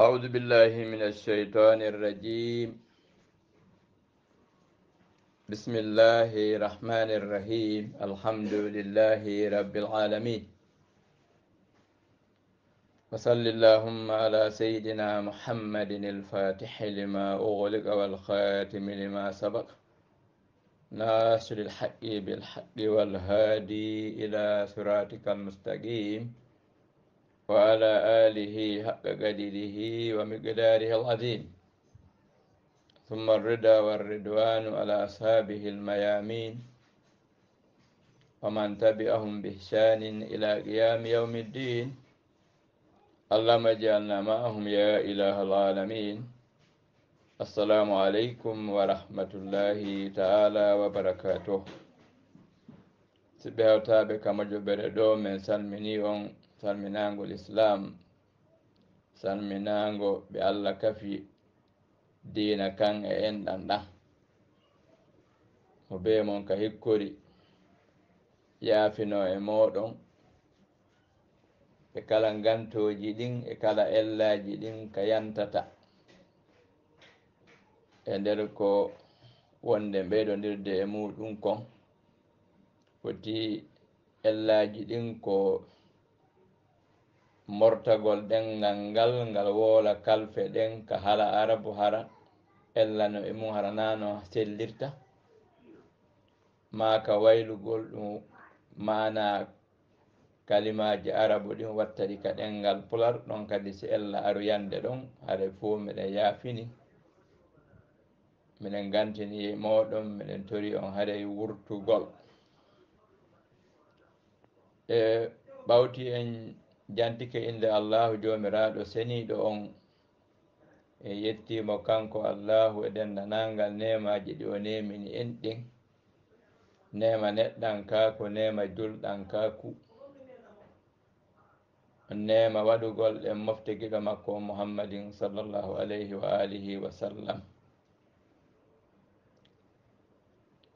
أعوذ بالله من الشيطان الرجيم بسم الله الرحمن الرحيم الحمد لله رب العالمين وصل اللهم على سيدنا محمد الفاتح لما أغلق والخاتم لما سبق ناصر الحق بالحق والهادي إلى صراطك المستقيم وعلى آله حق قدره ومقداره العظيم ثم الرضا والردوان على أصحابه الميامين ومن تبعهم بإحسان إلى قيام يوم الدين اللهم اجعلنا معهم يا إله العالمين السلام عليكم ورحمة الله تعالى وبركاته سبحانه وتعالى كما جبر دوم من سلمني salminango l'islam salminango ɓe allah kafi dina kan e enɗan ɗan mo be mon ka hikkori yaafino e moɗon e kala gantoji ɗin e kala ellaji ɗin ka yantata e nder ko wonde ɓeyɗodirde e muɗum kon foti ellaji ɗin ko mortagol ɗenngal ngal ngal woola kalfe ɗen ka hala arabu hara ella no e mum haranano sellirta maaka waylugol ɗum mana kalimaji arabu ɗin wattaɗi ka ɗenngal pular ɗon kadi si ella aruyande ɗon hare fuu miɗen yaafini miɗen ngantini e mooɗon miɗen tori on hare wurtugol e ɓawti en jantike innde allahu jomiraɗo seniɗo on e yettimo kanko allahu e dendanangal nemaji ɗi o nemini en ɗin nema neɗɗan kako nema julɗan kaku nema waɗugol ɗen moftegiɗo makko muhammadin sallllahu alayhi wa alihi wa sallam wa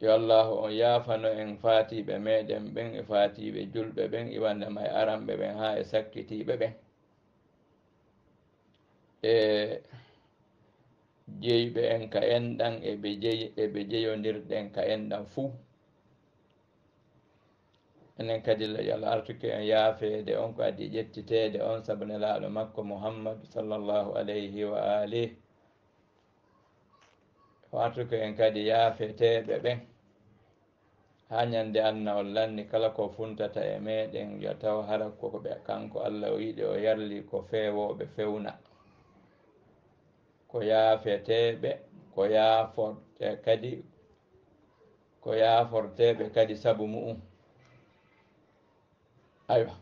yo allahu on yaafano en faatiiɓe meeɗen ɓen e faatiiɓe julɓe ɓen iwande ma e aranɓe ɓen haa e sakkitiiɓe ɓen e jeyɓe en ka enɗan eɓe jeyi eɓe jeyondirɗen ka enɗan fuu enen kadi layala artuke en yaafeede on ko addi ƴettiteede on sabu nelaaɗo makko mouhammadou sallllahu alayhi wa alih o artuke en kadi yaafeteeɓe ɓen ha ñande anna on lanni kala ko funtata e meɗen yo taw hara koko ɓe kanko allah o yiɗi o yalli ko fewoɓe fewna ko yaafeteɓe ko yaforte kadi ko yaforteɓe kadi saabu mum aywa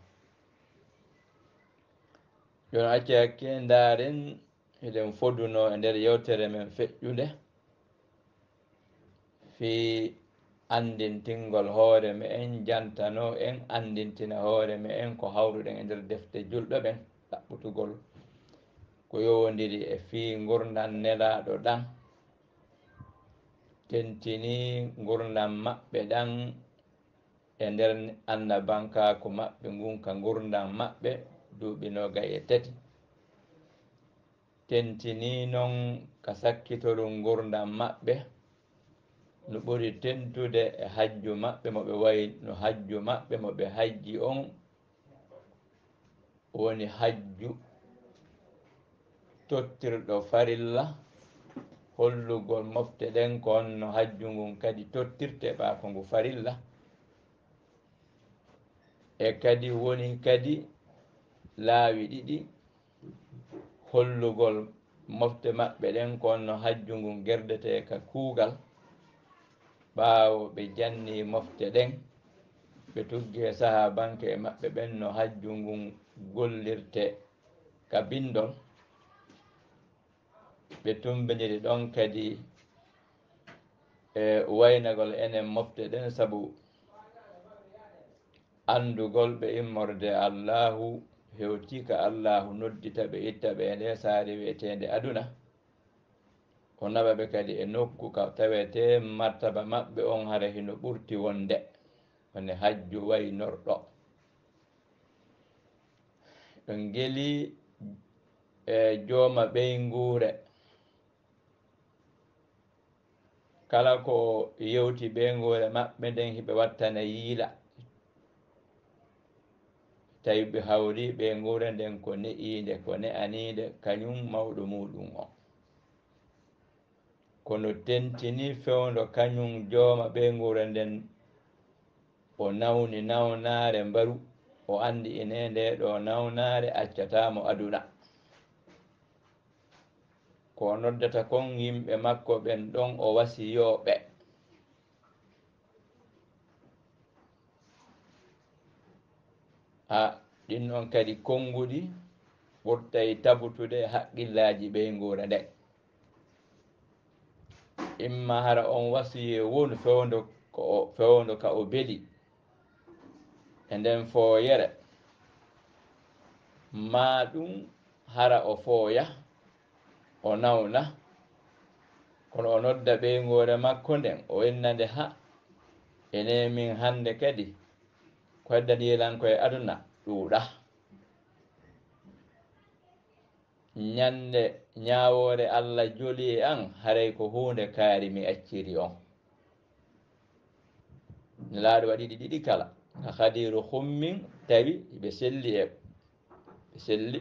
yon acci hakke daren eɗen foduno e nder yewtere men feƴƴude fii andintingol hoore me'en jantano en andintina hoore me'en ko hawruɗen e nder defte julɗo ɓen ɗaɓɓutugol ko yowdiri e fii ngurdan nelaaɗo ɗan tentini ngurdan maɓɓe ɗan e nder annabankako maɓɓe ngunka ngurdan maɓɓe duuɓinoga e tati tentini noon ka sakkitolu ngurdan maɓɓe no ɓuri tentude e hajju maɓɓe mo ɓe wayi no hajju maɓɓe mo ɓe hajji on woni hajju tottirɗo farilla hollugol mofte ɗen kon no hajju ngun kadi tottirte ɓaako e ngu farilla e kadi woni kadi laawi ɗiɗi hollugol mofte maɓɓe ɗen kon no hajju ngun gerdete ka kuugal ɓaawo ɓe janni mofte ɗen ɓe tuggee saha banke e maɓɓe ɓen no hajju ngun gollirte ka bindol ɓe tumbidiri ɗon kadi e waynagol enen mofte ɗen sabu andugol ɓe immorde allahu hewtii ka allahu noddita ɓe itta ɓe e nde saari wiyeteende aduna ko naɓaɓe kadi e nokku ka tawete martaba maɓɓe on hara hino ɓurti wonde wone hajju wayi norɗo ɗo geli e jooma ɓeyguure kala ko yewti ɓeyguure maɓɓe nden hiɓe wattana yiila tawi ɓe hawri ɓeyguure nden ko ne'iinde ko ne aniinde kañum mawɗo muɗum on kono tentini fewdo kañum jooma ɓeygure nden o nawni nawnaare mbaru o anndi ine nde ɗo nawnaare accataamo aduna ko noddata kon yimɓe makko ɓen ɗon o wasiyooɓe ha ɗin noon kadi konnguɗi ɓurtay tabutude haqqillaaji ɓeygure nden imma hara on wasiye won fewdo ko fewdo ka o beli e nden fooyere ma ɗum hara o fooya o nawna kono o nodda ɓe ngoore makko nden o innande ha ene min hannde kadi ko heddaniyelan koye aduna ɗuuɗa ñannde ñaawoore allah joli e an haray ko huunde kaari mi acciri on nelaaɗo waɗiɗi ɗiɗi kala a hadiru hummin tawi ɓe selli e ɓe selli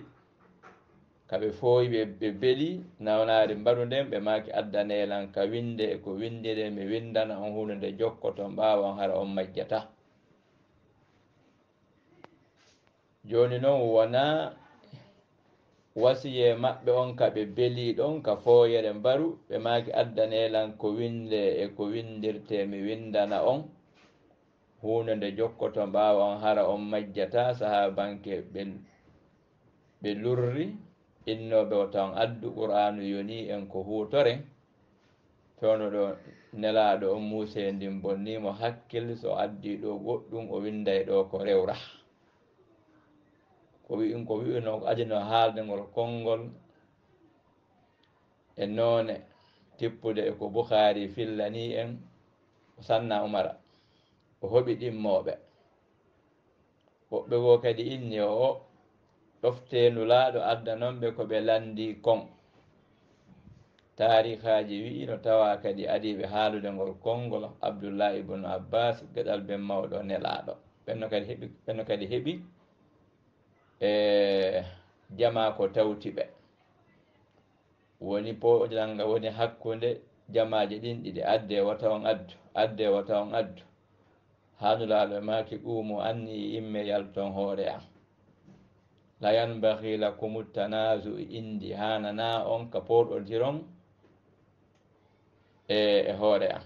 kaɓe fooyi ɓe beli nawnaari mbaɗu nden ɓe maaki addanelan ka winde e ko windire mi windana on hunde nde jokko ton ɓaawa on hara on majjata jooni noon wonaa wasiye maɓɓe on ka ɓe beli ɗon ka fooyere mbaru ɓe maaki addanelan ko winde e ko windirte mi windana on hunde nde jokkoto mbaawa on hara on majjata saha banke ɓe ɓe lurri innoɓe o tawan addu qur'anu yoni en ko hutoren fewno ɗo nelaɗo on musedin bonnimo hakkil so addi ɗo goɗɗum o winday ɗo ko rewra ko wi ɗum ko wiɗuno adino haalde ngol konngol e noone tippude e ko bukhaari fillani en sanna umara o hoɓi ɗimmooɓe woɓɓe goo kadi inni o ɗofteendu laaɗo adda noon ɓe ko ɓe lanndi kon taarihaaji wi'i no tawaa kadi adiiɓe haalude ngol konngol abdoullah ibnu abbas geɗal ɓe mawɗo nelaaɗo ɓenno kadi heɓi ɓenno kadi heɓi e jama ko tawti ɓe woni poodanga woni hakkunde jamaaje ɗin ɗiɗi adde wata on addu adde wata on addu hanulaaɗo maaki ɓuumo anni yimme yalton hoore am la yanbahi lakumutanasui indi hanana on ka poɗodiron e e hoore am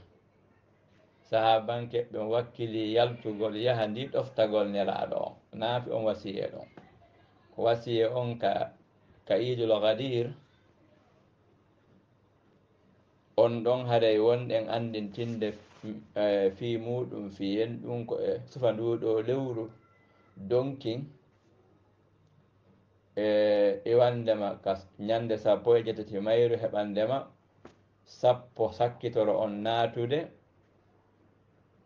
sahabanke ɓe wakkili yaltugol yaha ndi ɗoftagol nelaaɗo on naafi on wasiye ɗon wasiye on ka ka idul gadir on ɗon haaray wonɗen andintinde fi eh, muɗum fiyen ɗum ko e eh, sufa nduɗo lewru donkin e iwandema e ka ñande sappo e jetati mayru heɓandema sappo sakkitoro on naatude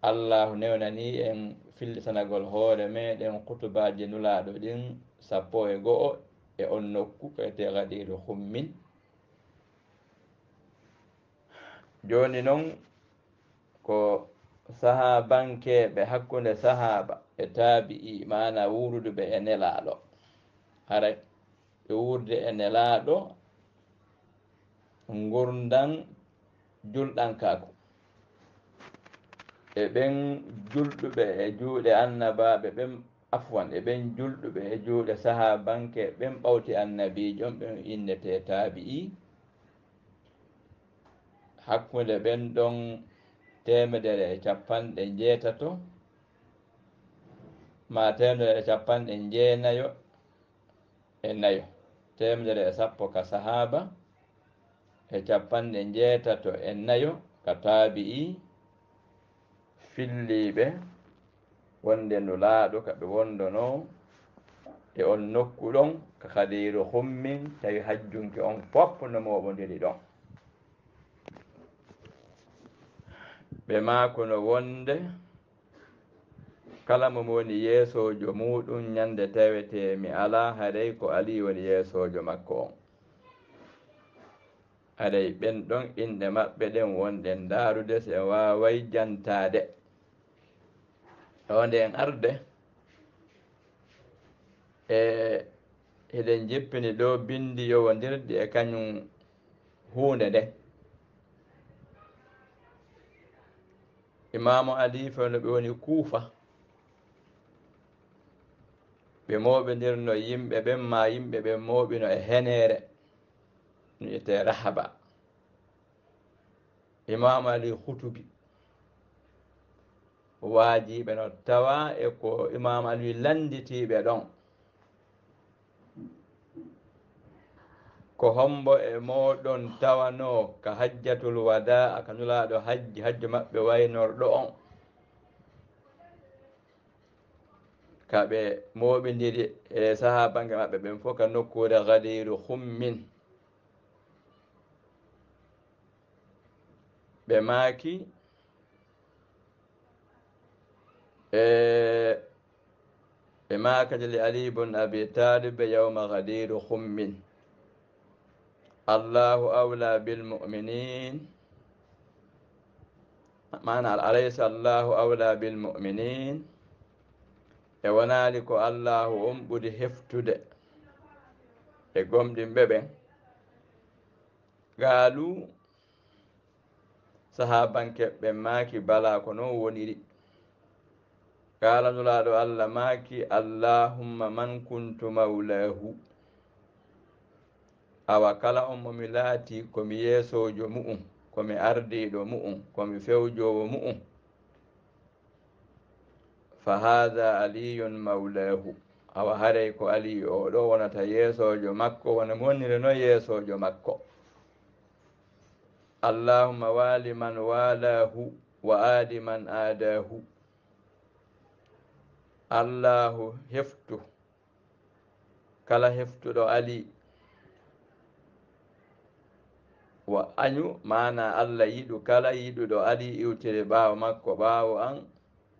allahu newnani en fillitanagol hoore meɗen kutubaji nulaɗo ɗin sappo e go'o e on nokku fete gaɗiɗo hummin joni noon ko saha bankeɓe hakkunde sahaba e taabi i mana wurduɓe e nelaɗo hara ɓe wurde e nelaɗo gurdan julɗan kako e ɓen julɗuɓe e juuɗe annabaɓe ɓen afwan e ɓen julɗuɓe e juuɗe saha banke ɓen ɓawti annabijon ɓen innete taabi'i hakkunde ɓen ɗon temedere e capanɗe jeetato ma temedere e capanɗe jeenayo e nayo temedere e sappo ka sahaba e capanɗe jeetato e nayo ka taabi'i filliɓe wonde no laaɗo ka ɓe wondono e on nokku ɗon ka kadiro hummin tawi hajjunke on fop no moɓodiri ɗon ɓe maako no wonde kala mo woni yeesoojo muɗum ñande tawete mi alaa haray ko alii woni yeesoojo makko on haray ɓen ɗon inɗe maɓɓe ɗen wonɗen ndaarude so e waaway jantaade ewonde en arde e eɗen jippini ɗo bindi yowodirɗi e kañum hunde nde imamu ali feno ɓe woni kuufa ɓe moɓedirno yimɓe ɓen ma yimɓe ɓe moɓino e henere no yite rahaba imamu ali hutubi waajiiɓe no tawa e ko imam alwi landitiiɓe ɗon ko hombo e moɗon tawano ko hajjatul wada aka nulaaɗo hajji hajju maɓɓe waynorɗo on kaɓe moɓidiri e saha bange maɓɓe ɓen fof ka nokkure gadiru hummin ɓe maaki e, e makaje li alibun abi talibe yawma gadiru hummin allahu aula bilmuminin mana alaysa allahu aula bilmuminin e wonali ko allahu on um ɓuri heftude e gomɗinɓe ɓen gaalu sahabankeɓe ɓen maki bala ko non woniri kalanulaɗo allah maki allahumma man kuntu maulahu awa kala on momi laati komi yeesojo mu'um komi ardiɗo mu'um komi fewjowo mu'um fa hada aliyun maulahu awa haray ko ali oɗo wonata yeesojo makko wona monire no yeesojo makko allahumma waali man waalahu wa aadi man aadahu allahu heftu kala heftuɗo ali wa añu mana allah yiɗu kala yiɗuɗo ali iwtere ɓaawo makko ɓaawo an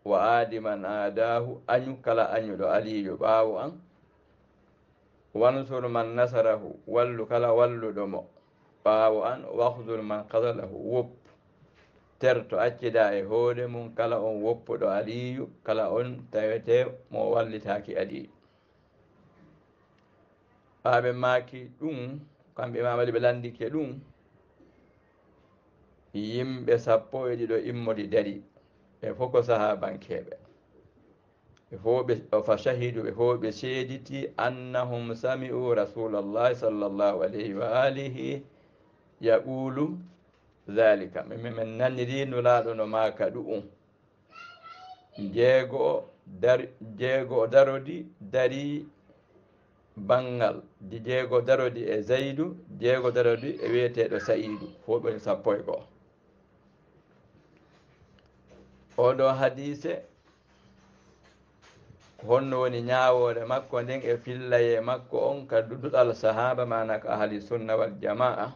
wa aadiman aadahu añu kala añuɗo aliyo ɓaawo an wansur man nasarahu wallu kala walluɗo mo ɓaawo an wahdur man kasalahu woppu terto accida e hoore mum kala on woppuɗo aliyu kala on tawete mo wallitaki aliyu ɓaɓe maaki ɗum kamɓe mamaɗi ɓe landike ɗum yimɓe sappo e ɗiɗo immodi dari e ɓe fof ko saha bankeɓe ɓe foɓe fa shahidu ɓe foɓe seediti annahum samiu rasulallahi sallllahu alayhi wa alihi yaqulu dhalika mimin nanirinulaɗo no maka ɗu'um jeego dar jeego darodi dari banggal di jeego darodi e zaydu jeego darodi e wiyeteɗo saidu fuɓen sappo e goo oɗo hadise honno woni ñawore makko nden e fillaye makko on ka duɗal sahaba manaka ahali sunna wal jama'a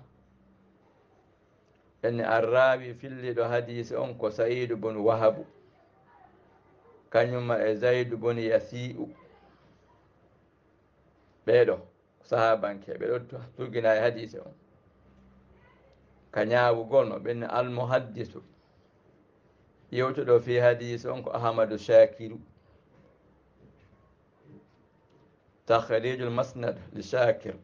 enne arrawi filliɗo hadise on ko saidu bon wahabu kañumma e zaydu bon yasi'u ɓeɗo sahabanke ɓeɗo tugina e hadise on ka ñawugol no ɓenne almuhaddisu yewtuɗo fi hadise on ko ahamadou chakiru tahriju lmasnad li chakir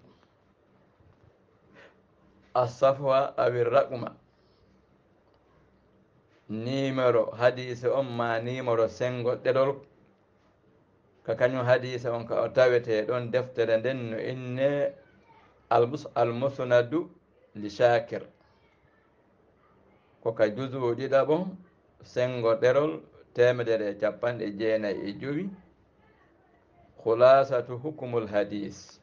asafwa awi ragma numéro hadise on ma numéro sengo ɗeɗol ko kañum hadise on ka o tawete ɗon deftere nden no inne almusnadu li chakir koka juseu ɗiɗaɓo sengo ɗerol temedere capanɗe jeenayi e jowi hulasatu hukmul hadis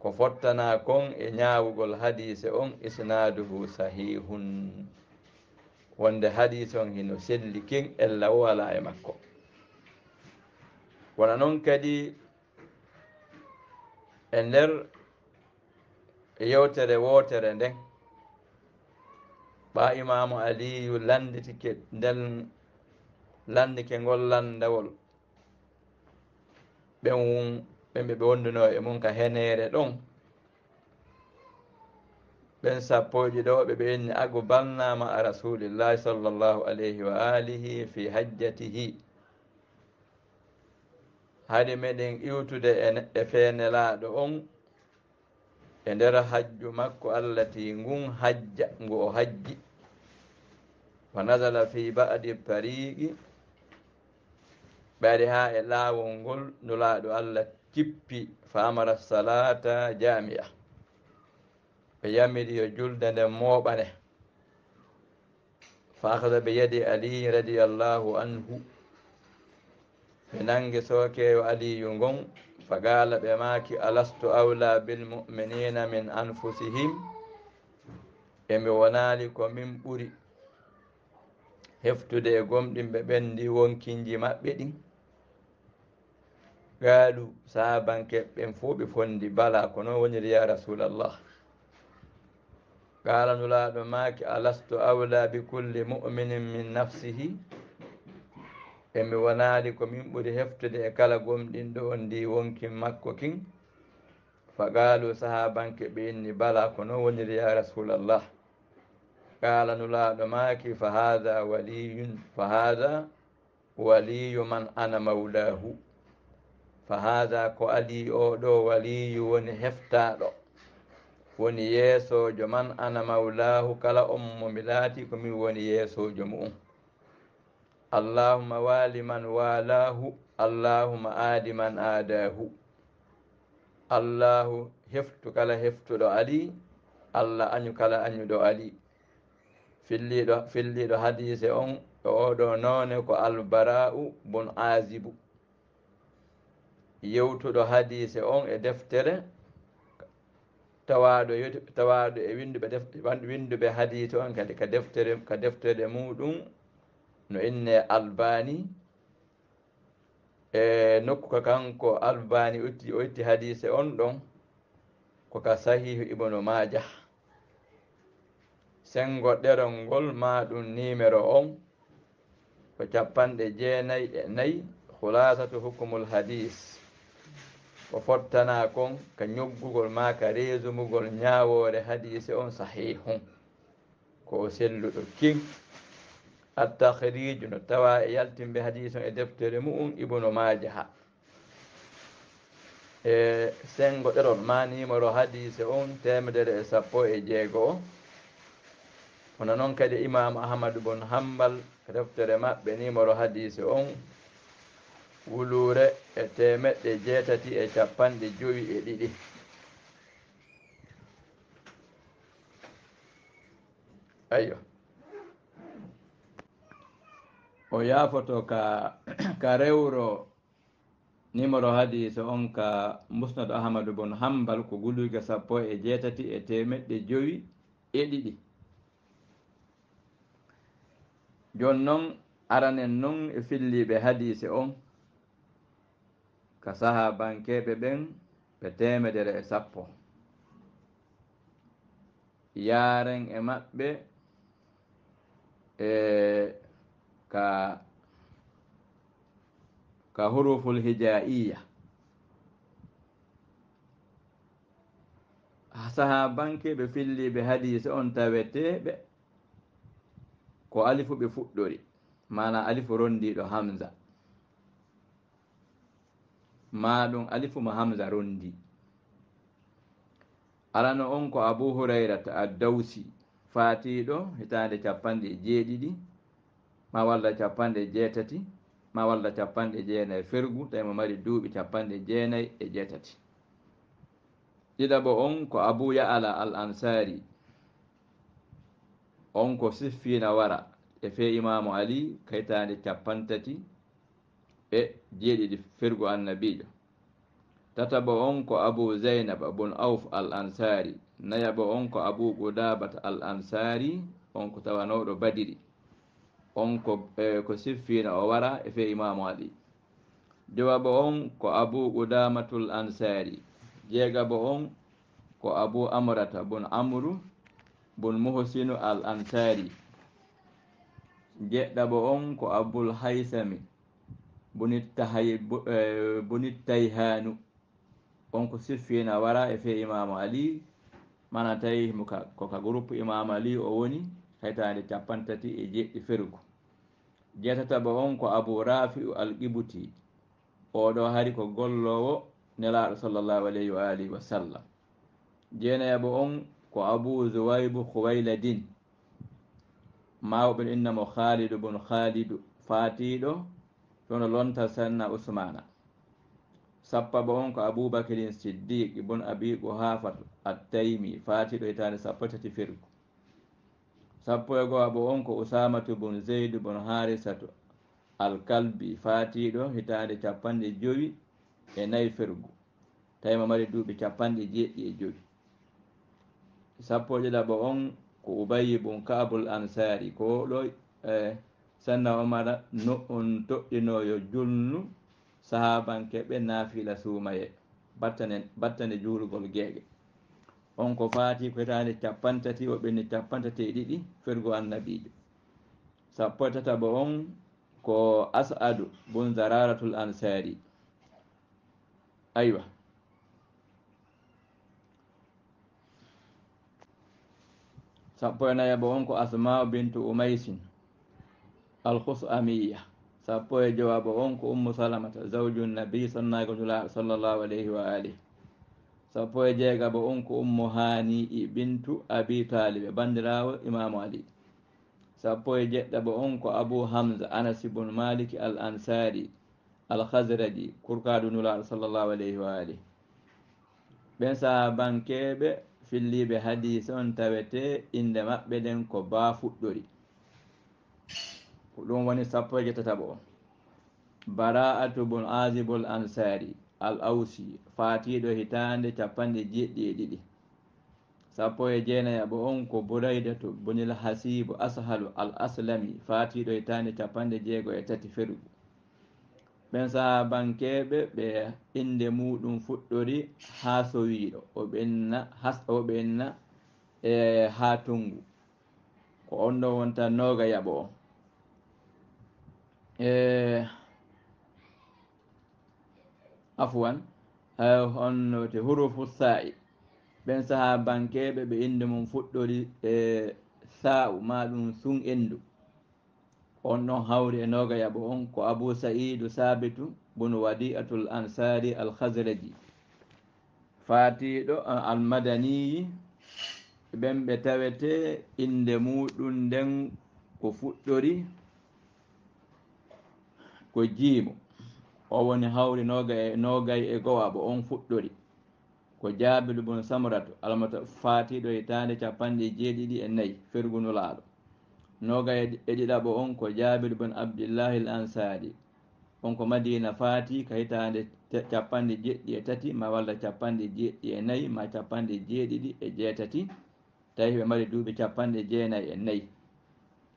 ko fottana kon e ñawugol hadise on isnaduhu sahihun wonde hadise on hino selli kin ella o ala e makko wona noon kadi e nder yewtere wootere nden ɓa imamu aliyu landitike nden landike ngol landawol ɓen ɓeɓe wondunoo e mum ka heneere ɗon ɓen sappoji ɗo ɓe ɓe inni ago bannama a rasulillahi sallllahu alayhi wa alihi fi hajjatihi haɗi meɗen iwtude e, e fenelaɗo on e nder hajju makko allati ngun hajja ngu o hajji wa nazala fi badi pariqi ɓe ari ha e laawol ngol ndulaɗo allah cippi fa amara salata jamia ɓe yamiɗi yo julde nde mooɓane fakada ɓe yadi ali radiallahu anhu ɓe nangi sookeyo aliyu ngon fagala ɓe maki alastu awla bilmuminina min anfusihim emi wonali ko min ɓuri heftude e gomɗin ɓe ɓendi wonkinji maɓɓe ɗin gaaɗu sabanke ɓen fo ɓe fondi bala ko noon woniri ya rasulallah kaalanulaaɗo maaki alastu awla bi kulle muminin min nafsihi emi wonaali ko min ɓuri heftude e kala gomɗin ɗo on ndi wonkin makko kin faqaalu sahabanke ɓe inni bala ko noon woniri ya rasulallah kaalanulaaɗo maaki fa haha waliyun fa haha waliyu man ana mawlahu fa haha ko alii o ɗo waliyu woni heftaaɗo woni yeesoojo man ana mawlaahu kala on mo mi laati ko min woni yeesoojo mu um allahuma waali man waalaahu allahuma aadi man aadaahu allahu heftu kala heftuɗo ali allah añu kala añuɗo ali filliɗo filliɗo hadise on o e oɗo noone ko albara'u bon asibu yewtuɗo hadise on e deftere tawaɗo tawaɗo e winduɓe winduɓe hadit on kadi ka deftere ka deftere muɗum no inne albani e nokku ka kanko albani utti o itti hadise on ɗon koka sahihu ibnu majah sengo ɗerol ngol ma ɗum numéro on ko capanɗe jeenayi e nayi hulasatu hukumul hadise o fottana kon ka ñoggugol ma ka résumugol ñawore hadise on sahihum ko o selluɗo kin attahriju no tawa e yaltinɓe hadise on e deftere mum ibnu majaha e sengo ɗerol ma numéro hadise on temedere e sappo e jeego o ona noon kadi imamu ahamadou bon hambal reftere maɓɓe numéro hadise on wuluure e temeɗɗe jeetati e capanɗe joyi e ɗiɗi ayo o yaafoto ka ka rewro numéro hadise on ka musnad ahmadou bon hambal ko guluyga sappo e jeetati e temeɗɗe joyi e ɗiɗi jooni noon aranen noon e filliɓe hadise on ka saha bankeɓe ɓen ɓe temedere e sappo yaren e maɓɓe e ka ka huruful hijaiya saha bankeɓe filliɓe hadise on taweteɓe ko alifu ɓe fuɗɗori mana alifu rondiɗo hamsa maɗum alifu mo hamsa rondi arano on ko abou hurairata addawsi faatiɗo hitande capanɗe jeeɗiɗi ma walla capanɗe jeetati ma walla capanɗe jeenayi e fergu tawi mo mari duuɓi capanɗe jeenayi e jeetati ɗiɗabo on ko abou ya'ala al ansari on ko siffina wara e fe imamu ali ka hitande capantati ɓe jeeɗiɗi firgo annabiijo tatabo on ko abou zeynaba bon auf al ansari nayabo on ko abou gudabat al ansari on ko tawanowɗo badiri on ko e, ko siffina o wara e fe imamu ali jowabo on ko abou gudamatul ansari jeegabo on ko abou amrata bon amru bon mohosinu al ansari jeɗɗabo on ko aboul haysami bonit eh, tay hanu on ko siffina wara e fe imamu ali mana tawi koka groupe imamu ali o woni haytande capantati e jeɗɗi ferugu jeetataɓa on ko abou rafiu al qibouti oɗo hari ko gollowo nelaɗo sallllahu alayhi wa alihi wa sallam jeenayaɓa on ko abou zowaybo howayla din mawɓe innamo khalidou bon khalidou fatiɗo ɗono lonta sanna usmana sappabo on ko aboubacrin siddiqe bon abiqo hafat attaymi fatiɗo hitande sappo e tati firgu sappo e goaɓo on ko usamatu bon zeydu bon harisatu alkalbi fatiɗo hitande capanɗe joyi e nayi firgu tawimo mari duuɓi capanɗe jeeɗɗi e joyi sappo ƴiɗaɓo e on ko ubayi bon kabul ansari ko ɗo eh, sanna omara no on toɗɗinoyo jullu sahabanke ɓe naafila suumaye battane battane juulugol geeƴe on ko faati ko hitaani capantati o ɓenni capantati e ɗiɗi fergo annabijo sappo tataɓo on ko asadu bon zararatul ansari aywa sappo e nayaɓo on ko asmau bintu umaysin alkhusu amiya sappo e jawaba on ko ummu salamata zawjun nabi sannagodula sallllahu alayhi wa alihi sappo e jeegaba on ko ummu hani i bintu abi talibe bandirawo imamu ali sappo e jeɗɗaba on ko abou hamsa anas ibnu maliki al ansari al hasradi kurkadu nulaɗo sallllahu alayhi wa alihi ɓen sahabankeɓe filliɓe hadise on tawete inde maɓɓe ɗen ko ba fuɗɗori ko ɗum woni sappo e jettataɓo bara'atu bon azibul ansari al ausi fatiɗo hitande capanɗe jeɗɗi e ɗiɗi sappo e jeenayaɓo on ko boraydatu bonil hasibu ashalu al aslami fatiɗo hitande capanɗe jeego e tati ferugu ɓen saha bankeɓe ɓe inde muɗum fuɗɗori ha sowiɗo oɓenao ɓenna e ha tungu ko on ɗo wonta noga yaɓo on E, afwan on te hurufu sa'i ɓen saha bankeɓe ɓe inde mum fuɗɗori e sa'u ma ɗum sun endu on ɗon hawri e noga yaɓo on ko abou saidu sabitu bunu wadi'atul ansari al hasraji fatiɗo almadaniyi ɓen ɓe tawete inde muɗum nden ko fuɗɗori ko jiimo o woni hawri nogay e, e gowa bo on fuɗɗori ko jabilu bon samratu almata fatiɗo hitande e capanɗe jeeɗiɗi e nayyi firgunulaaɗo nogay e ɗiɗaɓo e on ko jabilu bon abdillahi l ansari on ko madina faati ka hitande capanɗe jeɗɗi e tati ma walla capanɗe jeɗɗi e nayyi ma capanɗe jeeɗiɗi e jeetati tawi ɓe mbaɗi duuɓi capanɗe jeenayyi e nayyi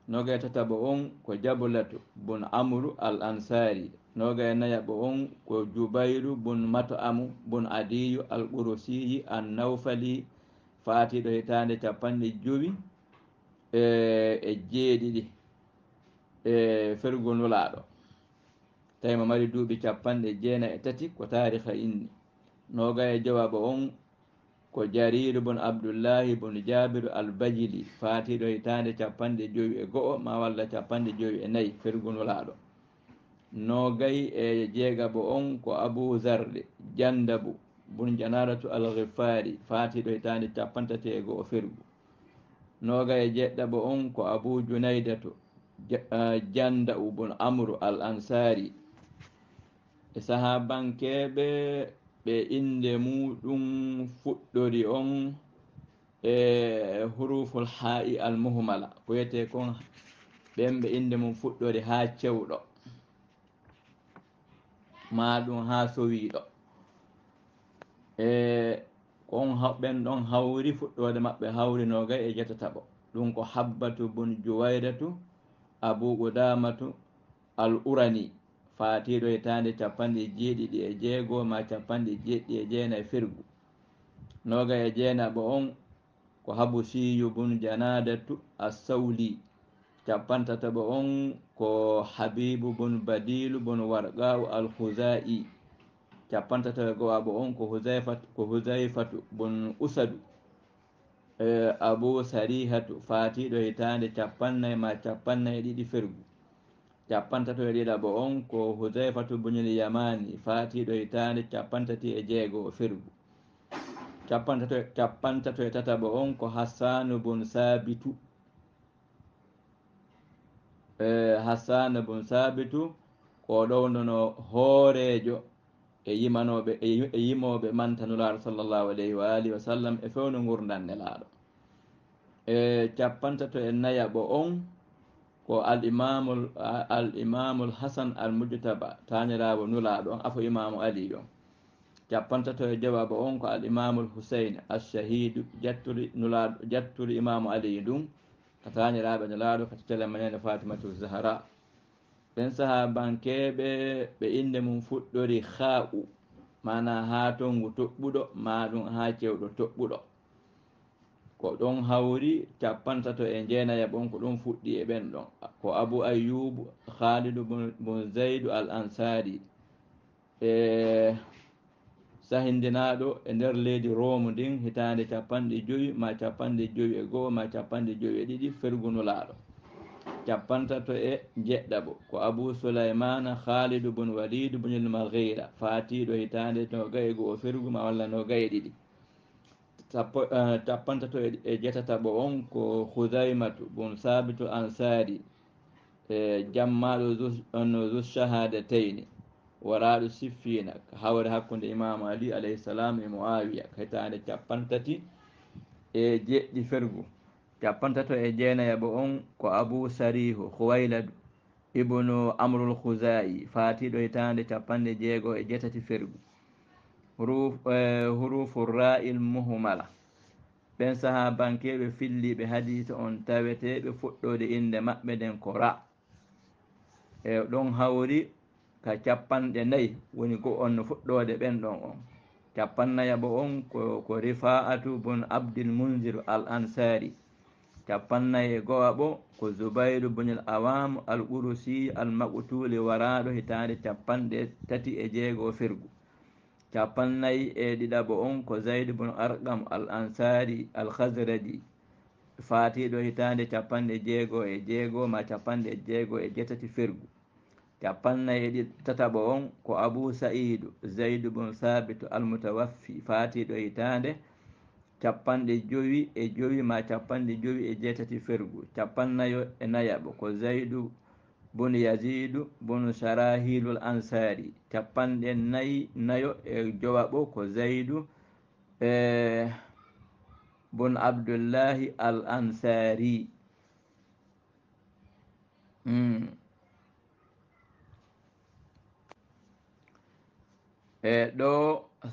nogaytata bo on ko jabulatu bon amaru al ansari nogay naya bo on ko jubayru bon mato amu bon adiyu al ɓurosiyi an nawfali faatiɗo hitande capanɗe joyi e, e jeeɗiɗi e fergonulaɗo tawi mo mari duuɓi capanɗe jeena e tati ko tariha inni nogay e jowa bo on ko jariru bon abdoullahi bon jabiru albajili fatiɗo hitande capanɗe joyi e go'o ma walla capanɗe joyi e nayyi fergunulaɗo nogayi e jeegabo on ko abou zarde jandabu bon janaratu alghifari fatiɗo hitande capantati e go'o fergu nogay e jeɗɗabo on ko abou junaydatu janda u bon amru al ansari e saha bankeɓe be inde muɗum fuɗɗori on e huruful ha'i almuhmala ko wiyete kon ɓen ɓe inde mum fuɗɗori ha cewɗo ma ɗum ha sowiɗo e kon ɓen ɗon hawri fuɗɗode maɓɓe hawri nogay e jetataɓo ɗum ko habbatu bun jowayratu abu udamatu al urani faatiɗo hitande e capanɗe jeeɗiɗi e jeego ma capanɗe jeeɗiɗi e jeena e firgu noga e jeenaɓo on ko habu siyu bun janadatu assawli capantataɓo on ko habibu bun badilu bun warga'u alhusa'i capantataɓo on ko husayfatu bun usadu e abou sarihatu faatiɗo hitande e capannayi ma capannayi ɗiɗi firgu capantato e ɗiɗa bo on ko hudayfatu buñol yamani faatiɗo hitande e capantati e jeego fergu capantato e, e tata bo on ko hassanu bun sabitu e, hassanu bun sabitu ko ɗownono hoorejo e yimanoɓe e yimoɓe mantanulaɗo sallllahu alayhi wa alihi wa sallam e fewno gurdanne laaɗo e capantato e naya bo on ko alimamul hasan al mujtaba tanirawo nulaɗo on afo imamu alii on capantato e jawabu on ko alimamul husein alshahidu jattuli nulaɗo jattuli imamu alii ɗum ka taniraɓe nulaɗo ka tetele manene fatimatu zahara ɗen saaha bankeɓe ɓe inde mum fuɗɗori ha u mana ha tongu toɓɓuɗo maɗum ha cewɗo toɓɓuɗo ko ɗon hawri capan tato e jeenayaɓon e ko ɗon fuɗɗi e ɓen ɗon ko abou ayoub khalidou bon zaydou al ansari e sahindinaɗo e nder leydi romu ndin hitande capanɗe joyi ma capanɗe joyi e goho ma capanɗe joyi e ɗiɗi fergunulaɗo capantato e jeɗɗa bo ko abou souleymana khalidou bon walidou bonel maghira fatiɗo hitande nogay e goho fergu ma walla nogay e ɗiɗi sappo eh, tappantato e, e jetataɓo on ko hudaymatu bon sabitu ansari e jammaɗo no zo shahadatayni waraɗo siffina hawre hakkude imam ali alayhi salam e moawiya hitande capantati e jeɗɗi fergu capantato e jeenayaɓo on ko abou sarihu howayladu ibnu amrul khousayi fatiɗo hitande capanɗe jeego e jetati fergu Eh, hurufu ra'il muhumala ɓen saha bankeɓe filliɓe hadita on taweteɓe fuɗɗode inde maɓɓe nden ko ra e ɗon hawri ka capanɗe nayyi woni go on no fuɗɗode ɓen ɗon on capannayabo on ko rifa'atu bon abdil munzir al ansari capannayi e go'a bo ko zoubayru bonel awamu al ɓurusi al maqutuli waraɗo hitande capanɗe tati e jeego firgu capannayi e ɗiɗaɓo on ko zaid bnu arkam al ansari al hasradi fatiɗo hitande capanɗe jeego e jeego ma capanɗe jeego e jetati firgu capannayi e ɗitataɓo on ko abou saidu zaidu bnu sabitu almutawaffi fatiɗo hitande capanɗe jowi e jowi ma capanɗe jowi e jeetati firgu capannayo e nayaɓo ko zaidu bonu yasidu bonu sarahilul ansari capanɗe nayi nayo e jowaɓo ko zaydu e bonu abdullahi al ansari hmm. e ɗo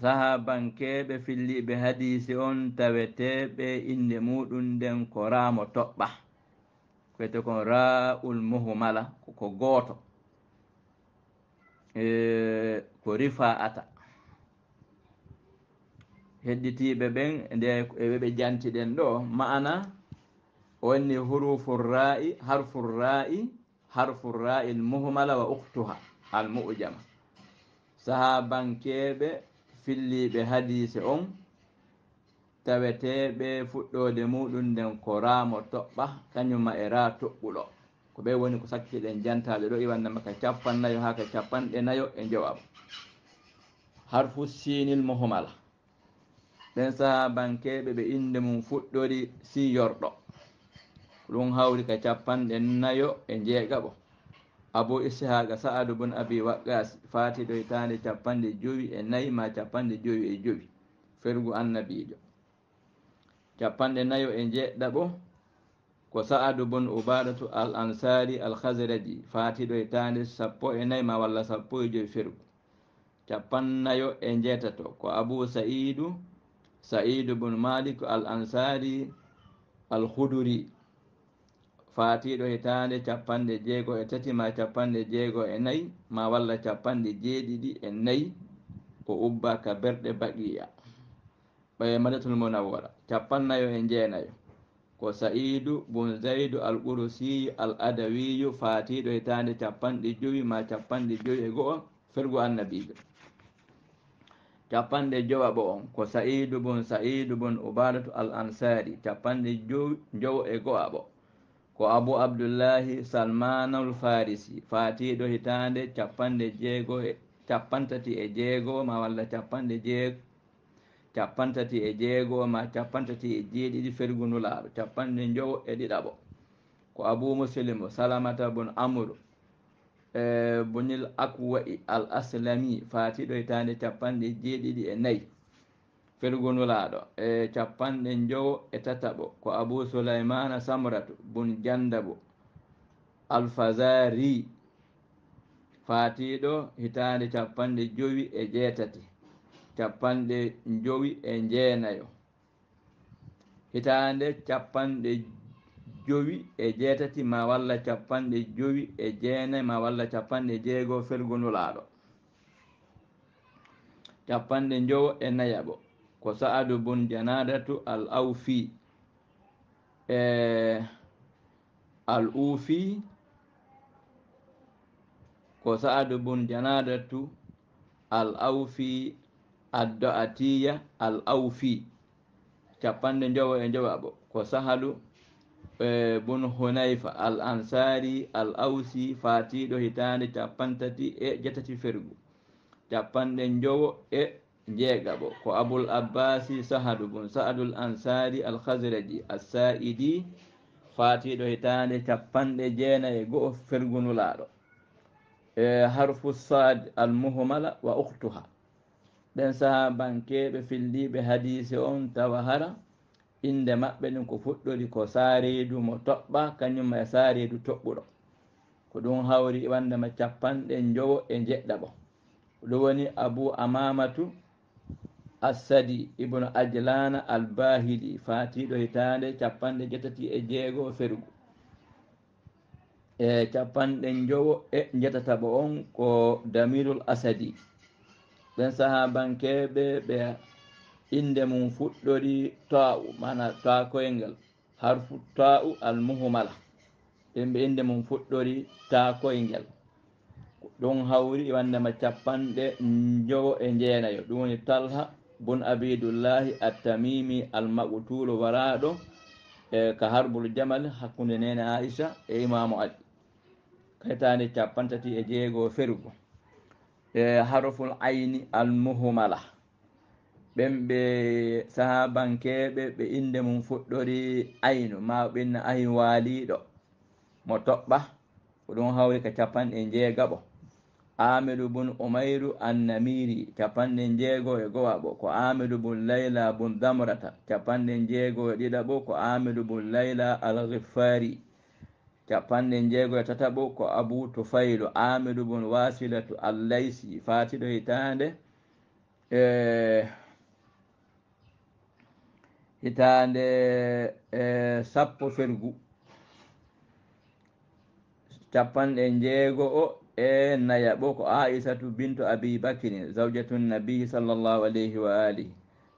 saha bankeɓe filliɓe hadise on taweteɓe inde muɗum nden ko ramo toɓɓa kuyete kon raul muhumala ko gooto e, ko rifa ata hedditiɓe ɓen ndeɓeɓe jantiɗen ɗo ma'ana wonni hurufurra'i harfurra'i harfurra'i lmuhumala wa uktuha almujama sahabankeɓe filliɓe hadise on taweteɓe fuɗɗode muɗum nden ko ramo toɓɓa kañuma e ra toɓɓuɗo ko ɓe woni ko sakkiɗen jantaɓe ɗo iwannama ka capannayo ha ka capanɗe nayo e jowaɓo harfu sinil mohumala ɗen saaha bankeɓe ɓe inde mum fuɗɗori siyorɗo ɗum hawri ka capanɗe nayo e jeeɗaɓo abou ishaga sa'adou bon abi waggasi fatiɗo hitande capanɗe joowi e nayi ma capanɗe joowi e joowi fergu annabijo capanɗe nayo e jeɗɗaɓo ko sa'adu bon ubadatu al ansari al hasraji fatiɗo e tande sappo e nayi ma walla sappo e joyi firgu capannayo e jeetato ko abou saidu saidu bon malik al ansari al huduri fatiɗo hitande e capanɗe jeego e tati ma capanɗe jeego e nayi ma walla capanɗe jeeɗiɗi e nayi o ubba ka berɗe baqiya ɓaye madatul munawwara capannayo e jeenayo ko saidu bun zaidu al qurusiyu al adawiyu faatiɗo e tande capanɗe joyi ma capanɗe joyi e go'o fergo annabijo capanɗe joɓaɓo on ko saidu bun saidu bun ubadatu al ansari capanɗe joyi jowo e go'aɓo ko abu abdullahi salmanul farisi faatiɗo hitande capanɗe jeego capantati e, e jeego ma walla capanɗe jeego capantati e jeegoo ma capantati e jeeɗiɗi fergunulaaro capanɗe jowo e ɗiɗaɓo ko abou muslimo salamata bon amadou e bonil akwa'i al aslami faatiɗo hitande capanɗe jeeɗiɗi e nayi fergunulaaɗo e capanɗe jowo e tataɓo ko abou souleymana samratou bon jandabo alfazari faatiɗo hitande capanɗe jowi e jeetati capanɗe jowi e jeenayo hitande capanɗe jowi e jeetati ma walla capanɗe jowi e jeenayi ma walla capanɗe jeego felgo nulaaɗo capanɗe jowo e nayaɓo ko sa'adu bun janadatu al awfi e al uufi ko sa'adu bun janadatu al awfi addo'atiya al awfi capanɗe jowo e jowaɓo ko sahalu e bun hunayfa al ansari al awsi fatiɗo hitande capantati e jetati fergu capanɗe jowo e jeegaɓo ko aboul abbasi sahalu bun sa'adul ansari al hasredi assa'idi fatiɗo hitande capanɗe jeenayi e goo fergunulaɗo e harfu sad al muhumala wa uktuha ɗen saha bankeɓe filliɓe hadise on tawa hara inde maɓɓe ɗen ko fuɗɗori ko saredu mo toɓɓa kañumma e saredu toɓɓuɗo ko ɗum hawri wandema capanɗe jowo e jeɗɗa ɓo ɗum woni abou amamatou assadi ibnu ajlana albahili fatiɗo hitande capanɗe jetati e jeego ferugu e capanɗe jowo e jetataɓo on ko damirul asadi ɓen sahabankeɓe ɓe inde mum fuɗɗori toa'u mana toa koyngal harfu toa'u almuhumala ɓen ɓe inde mum fuɗɗori ta koyngal ɗum hawri wandema capanɗe jowo e jeenayo ɗum woni talha bon abidullahi attamimi almaɓutulo waraɗo e ka harbol jamal hakkude nene aicha e imamu ali kaytande capantati e jeego ferugo E, harofol ayni almuhumala ɓen ɓe sahabankeɓe ɓe inde mum fuɗɗori aynu ma ɓinna ahi waaliɗo mo toɓɓa ko ɗum hawri ka capanɗe jeegaɓo amidou bun umayru annamiri capanɗe jeego e, e gowaɓo ko amidou bun layla bun damrata capanɗe jeego e, e ɗiɗaɓo ko amidou bun layla al gifari capanɗe jeego e tataɓo ko abou to faylo amidou bon wasilatu allaysi fatiɗo hitande e hitande e sappo fergu capanɗe jeego o e nayaɓo ko aissatu binto abibacri zawjatu nabii sallllahu alayhi wa alihi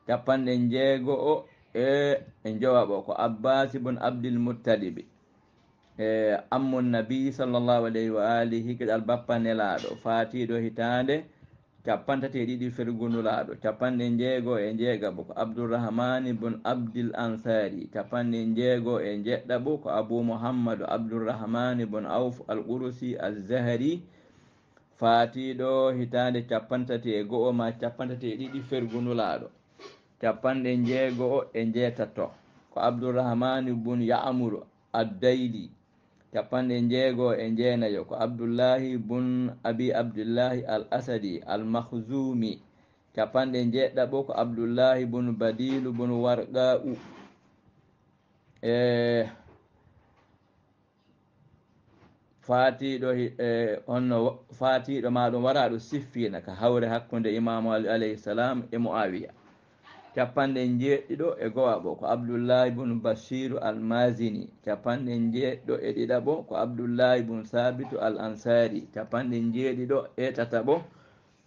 capanɗe jeego o e, e jowaɓo ko abbasi bon abdilmoutalibe e ammunnabii sallllahu alayhi wa alihi keɗal bappa nelaaɗo faatiiɗo hitaande capantati e ɗiɗi fergunulaaɗo capanɗe e njeego e njeegabo ko abdourahmani bun abdil ansari capanɗe e njeego e njeɗɗa bo ko abou mouhammadu abdourahmani bun auf al qurusi al zahari faatiiɗo hitaande capantati e go'o ma capantati e ɗiɗi fergunulaaɗo capanɗe e njeego e njeetato ko abdourahmani bun yamuro addaydi capanɗe jeego e jeenayo ko abdoullahi bun abi abdoullahi al asadi al mahzumi capanɗe jeeɗɗa bo ko abdoullahi bun badilu bun warga'u e fatiɗo honno e fatiɗo maɗum waraɗo siffina ko hawre hakkude imamu ali alayhi salam e moawiya capanɗe jeeɗiɗo e gowaɓo ko abdoullah bunu bashiru al masini capanɗe jeeɗiɗo e ɗiɗaɓo ko abdoullah bun sabitu al ansari capanɗe jeeɗiɗo e tataɓo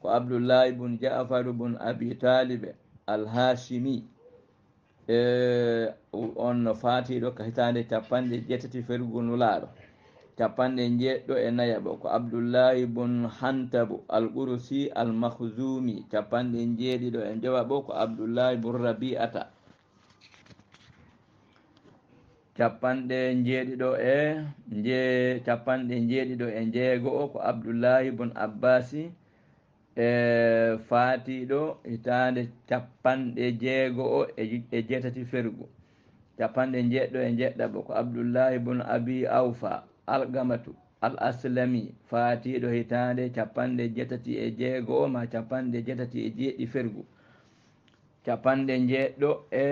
ko abdoullah bun jafaru bun abi talibe al hashimi e on fatiɗo ka hitande capanɗe jeetati fergunulaɗo capanɗe jeeɗɗo e nayaɓo ko abdoullahi bon hantabo al ɓurusi al mahzumi capanɗe jeeɗiɗo e jowaɓo ko abdoullahi bon rabi'ata capanɗe jeeɗiɗo e je capanɗe jeeɗiɗo e jeego'o ko abdoullahi bon abbasi e faatiɗo hitande capanɗe jeego'o e jeetati fergu capanɗe jeeɗɗo e jeɗɗaɓo ko abdoullahi bon abi awfa algamatu al aslami faatiiɗo hitaande capanɗe jetati e jeego'o ma capanɗe jetati e jeeɗi fergu capanɗe njeeɗɗo e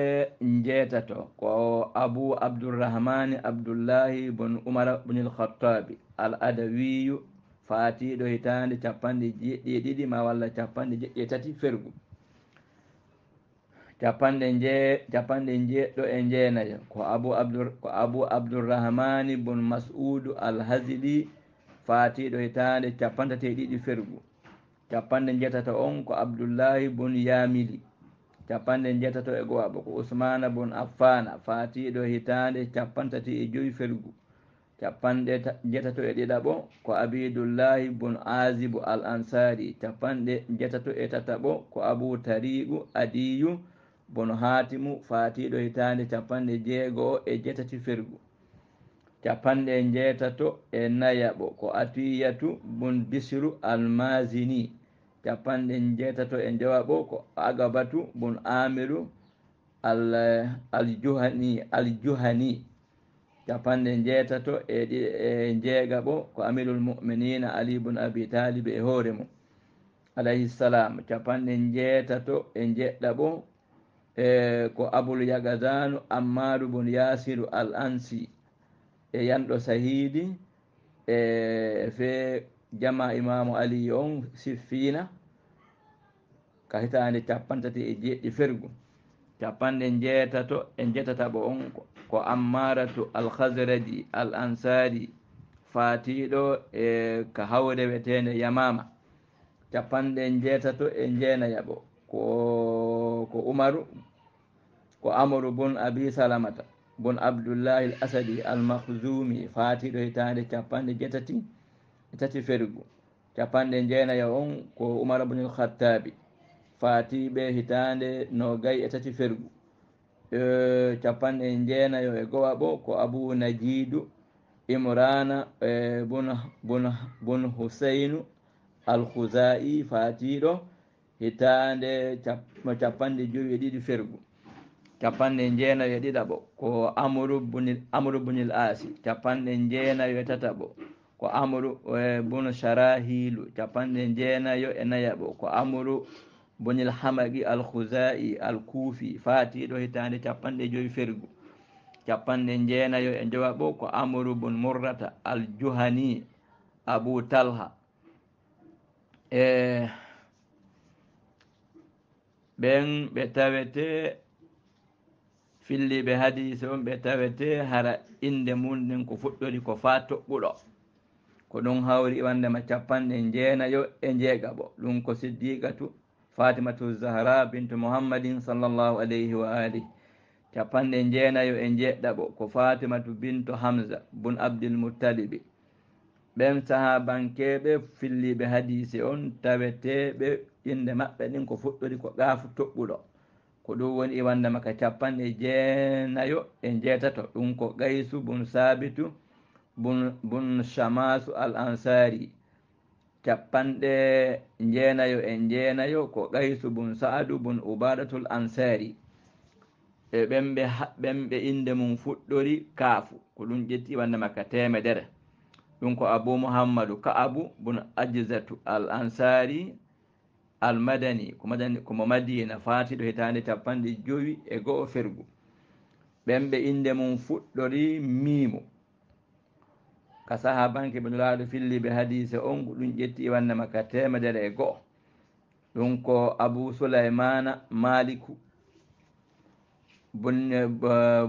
njeetato ko abou abdourahmani abdoullahi bon oumara bnil khattabi al adawiyu faatiiɗo hitaande capanɗe jeeɗi e ɗiɗi ma walla capanɗe jeɗɗi e tati fergu capanɗe je capanɗe jeeɗo e jeenayo ko abou abdur ko abou abdourrahmani bon masudu alhasidi faatiɗo hitande capantati e ɗiɗi fergu capanɗe jeetata on ko abdoullahi bon yamili capanɗe jeetato e goaɓo ko ousmana bon affana faatiɗo hitande capantati e joyi fergu capanɗe jeetato e ɗiɗaɓo ko abidoullahi bon asibo al ansari capanɗe jeetato e tataɓo ko abou tariɓu adiyu bono haatimu faatiiɗo hitaande capanɗe jeego'o e jetati fergu capanɗe jeetato e nayaɓo ko atiyatu bun bisru almasini capanɗe jeetato e jowaɓo ko agabatu bun amiru aljuhani aljuhani capanɗe jeetato e ɗie jeegaɓo ko amirul muminina ali bun abi talibe e hoore mum alayhi ssalam capanɗe jeetato e jeɗɗa ɓo E, ko aboul yagadanu ammadou bon yasiru al ansi e yanɗo sahidi e fe jama imamu ali on siffina ka hitande capantati e jeɗɗi fergu capanɗe jeetato e jeetataɓo on ko ammaratu al hasradi al ansari faatiɗo e ka hawre wetende yamama capanɗe jeetato e jeenayaɓo ko ko umaru ko amadou bon abi salamata bon abdoullahi l asadi almahzumi fatiɗo hitande e capanɗe jeetati e tati fergu capanɗe jeenayo e on ko oumara bnul hattabi fatiɓe hitande no gayi e tati fergu capanɗe jeenayo e gowa bo ko abou najidou imrana e bon bon bon husainu alhousa'i fatiɗo hitande capanɗe joyi e ɗiɗi fergu capanɗe jeenayo e ɗiɗaɓo ko amaru bunil amaru bunil aasi capanɗe jeenayo e tataɓo ko amaru e, buno chara hiilu capanɗe jeenayo e nayaɓo ko amaru bunil hamaki alhusa'i alkuufi faatiɗo hitaande capanɗe joyi fergu capanɗe jeenayo e jowaɓo ko amaru bun murrata aljuhani abu talha e ɓen ɓe tawete filliɓe hadise on ɓe tawete hara inde mum ɗen ko fuɗɗori ko fa toɓɓuɗo ko ɗum hawri wandema capanɗe jeenayo e jeegaɓo ɗum ko siddiqatu fatimatu zahra bintu muhammadin sallllahu alayhi wa ali capanɗe jeenayo e jeeɗaɓo ko fatimatu bintu hamsa bun abdilmutalibi ɓen sahabankeɓe filliɓe hadise on taweteɓe inde maɓɓe ɗin ko fuɗɗori ko ɗaafu toɓɓuɗo ko ɗum woni iwanda e maka capanɗe jeenayo e jeetato ɗum ko gaysu bun sabitu bun chamasu al ansari capanɗe jeenayo e jeenayo ko gaysu bun saadu bun ubadatul ansari e ɓenɓe ɓenɓe inde mum fuɗɗori kaafu ko ɗum ƴetti iwanda e makka temedere ɗum ko abou mouhammadou ka'abou bun ajzatu al ansari almadani komo madina faati ɗo hitande capanɗe jowi e go'o fergu ɓenɓe inde mum fuɗɗori miimo ka saha banke ɓenulaaɗo filli ɓe hadise ongu ɗum ƴetti iwanna makka temedere e go'o ɗum ko abou souleymana maliku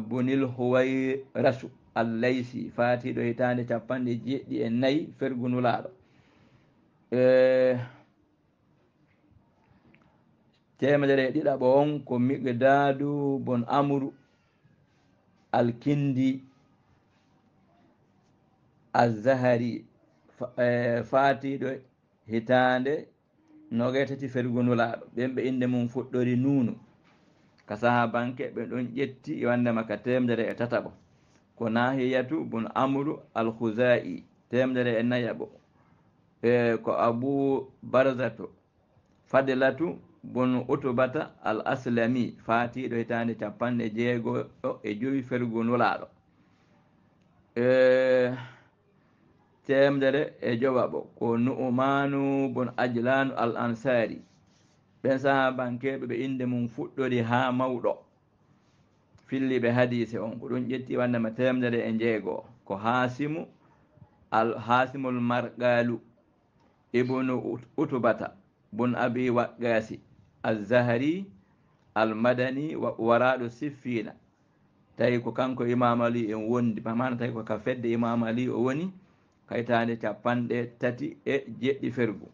bunil howayi rasu allaysi faati ɗo hitande capanɗe jeɗɗi e nayi fergu nulaaɗo temedere e ɗiɗaɓo on ko miɓe daadu bon amru alkindi azahari faatiɗo e, hitande nogay tati fergo nulaɗo ɓen ɓe inde mum fuɗɗori nuunu ka saha banke ɓe ɗon ƴetti wandema ka temdere e tataɓo ko nahiyatu bon amru alhusa'i temdere e nayaɓo e ko abou barzato fadelatu bon otobata al aslami faatiiɗo hitaande e capanɗe jeegoo e joyi fergu nulaaɗo temdere e, e joɓa ɓo ko nu'umanu bon ajlanu al ansari ɓen sahabankeɓe ɓe innde mum fuɗɗori haa mawɗo filliɓe hadise on ko ɗum ƴetti wandema temdere e jeegoo ko hasimu al hasimul margalu ibnu utubata bon abi waggasi alzahari almadani waraɗo siffiina tawi ko kanko imam ali en wondi mana tawi koka fedde imam ali o woni kaytande capanɗe tati e jeɗɗi fergu